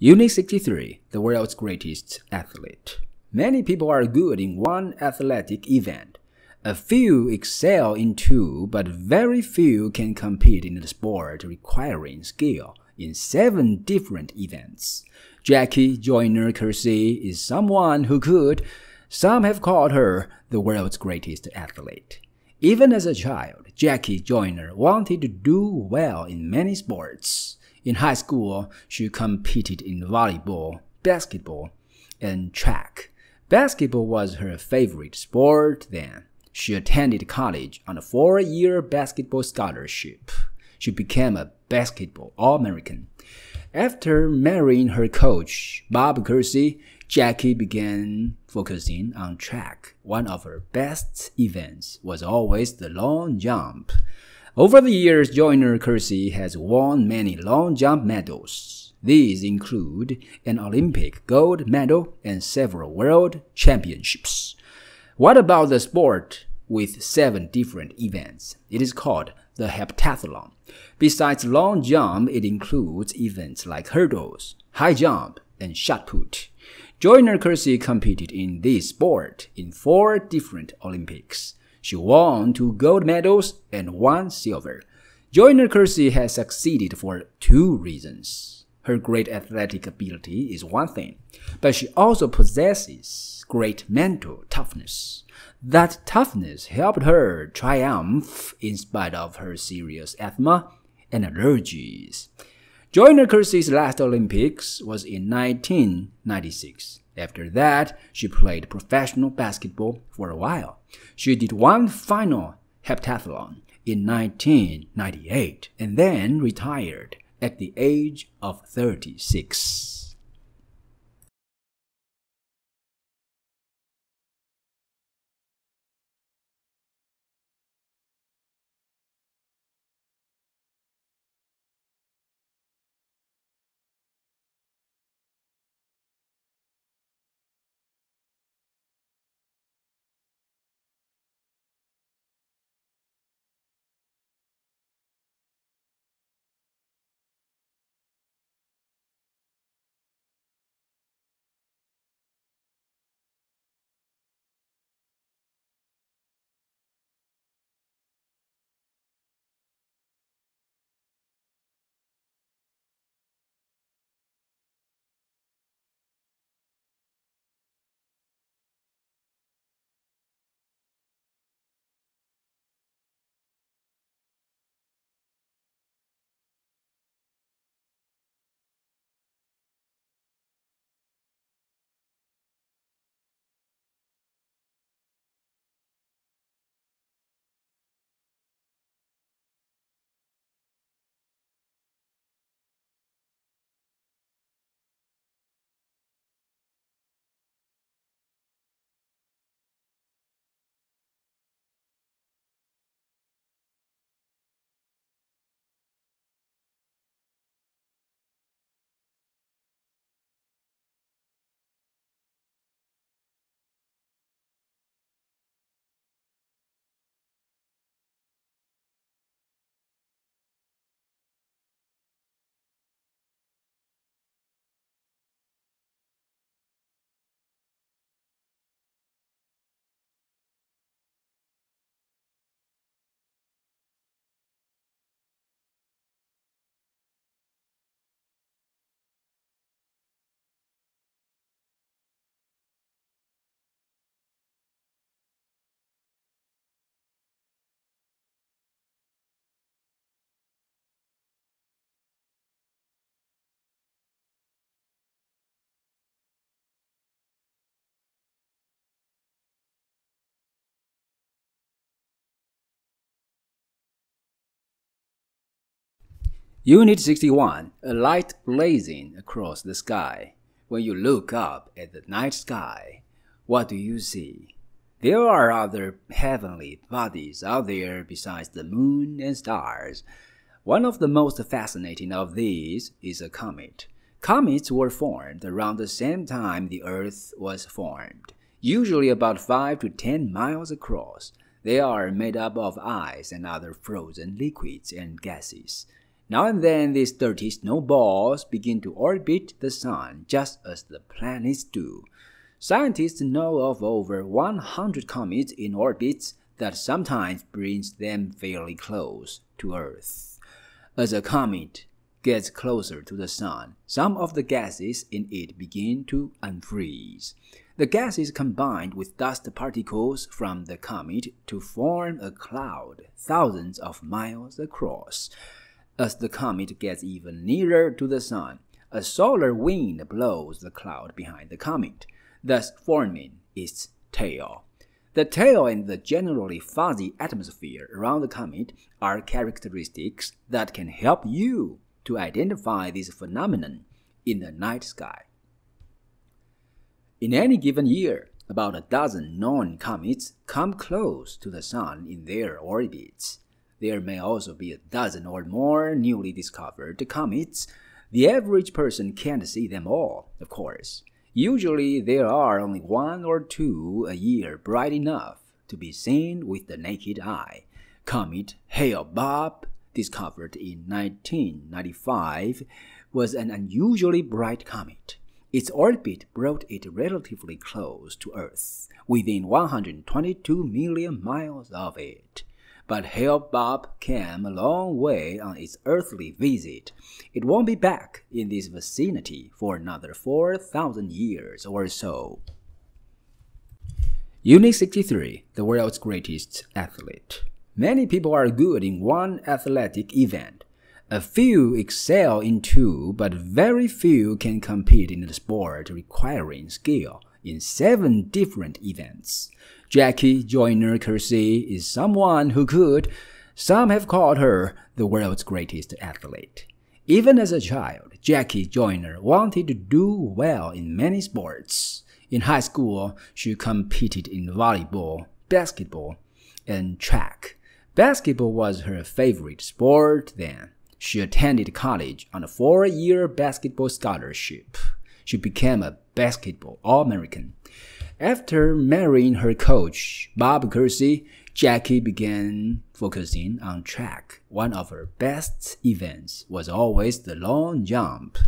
Unit 63 The World's Greatest Athlete. Many people are good in one athletic event. A few excel in two, but very few can compete in the sport requiring skill in seven different events. Jackie Joyner Kersey is someone who could. Some have called her the world's greatest athlete. Even as a child, Jackie Joyner wanted to do well in many sports. In high school, she competed in volleyball, basketball, and track. Basketball was her favorite sport then. She attended college on a four year basketball scholarship. She became a basketball All American. After marrying her coach, Bob Kersey, Jackie began focusing on track. One of her best events was always the long jump. Over the years, Joyner Kersey has won many long jump medals. These include an Olympic gold medal and several world championships. What about the sport with seven different events? It is called the heptathlon. Besides long jump, it includes events like hurdles, high jump, and shot put. Joyner Kersey competed in this sport in four different Olympics. She won two gold medals and one silver. Joyner Kersey has succeeded for two reasons. Her great athletic ability is one thing, but she also possesses great mental toughness. That toughness helped her triumph in spite of her serious asthma and allergies. Joyner Kersey's last Olympics was in 1996. After that, she played professional basketball for a while. She did one final heptathlon in 1998 and then retired at the age of 36. Unit 61 A light blazing across the sky. When you look up at the night sky, what do you see? There are other heavenly bodies out there besides the moon and stars. One of the most fascinating of these is a comet. Comets were formed around the same time the Earth was formed, usually about 5 to 10 miles across. They are made up of ice and other frozen liquids and gases. Now and then these dirty snowballs begin to orbit the sun just as the planets do. Scientists know of over 100 comets in orbits that sometimes brings them fairly close to Earth. As a comet gets closer to the sun, some of the gases in it begin to unfreeze. The gases combined with dust particles from the comet to form a cloud thousands of miles across. As the comet gets even nearer to the sun, a solar wind blows the cloud behind the comet, thus forming its tail. The tail and the generally fuzzy atmosphere around the comet are characteristics that can help you to identify this phenomenon in the night sky. In any given year, about a dozen known comets come close to the Sun in their orbits. There may also be a dozen or more newly discovered comets. The average person can't see them all, of course. Usually there are only one or two a year bright enough to be seen with the naked eye. Comet Hale Bob, discovered in 1995, was an unusually bright comet. Its orbit brought it relatively close to Earth, within 122 million miles of it but Help Bob came a long way on its earthly visit. It won't be back in this vicinity for another 4,000 years or so. Unit 63 The World's Greatest Athlete. Many people are good in one athletic event. A few excel in two, but very few can compete in a sport requiring skill in seven different events. Jackie Joyner Kersey is someone who could, some have called her the world's greatest athlete. Even as a child, Jackie Joyner wanted to do well in many sports. In high school, she competed in volleyball, basketball, and track. Basketball was her favorite sport then. She attended college on a four year basketball scholarship. She became a basketball All American. After marrying her coach, Bob Kersey, Jackie began focusing on track. One of her best events was always the long jump.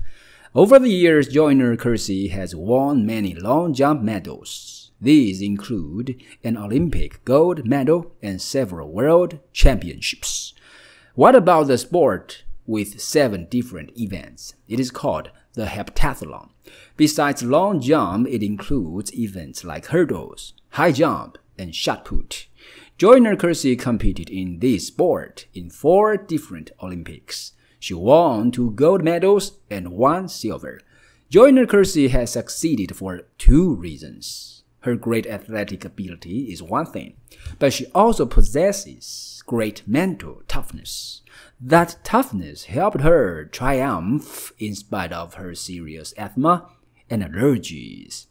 Over the years, Joyner Kersey has won many long jump medals. These include an Olympic gold medal and several world championships. What about the sport with seven different events? It is called the heptathlon. Besides long jump, it includes events like hurdles, high jump, and shot put. Joyner Kersey competed in this sport in four different Olympics. She won two gold medals and one silver. Joyner Kersey has succeeded for two reasons. Her great athletic ability is one thing, but she also possesses great mental toughness. That toughness helped her triumph in spite of her serious asthma and allergies.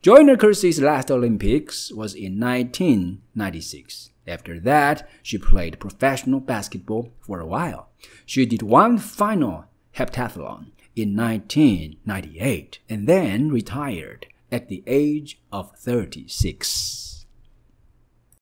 Joyner Kersey's last Olympics was in 1996. After that, she played professional basketball for a while. She did one final heptathlon in 1998 and then retired at the age of 36.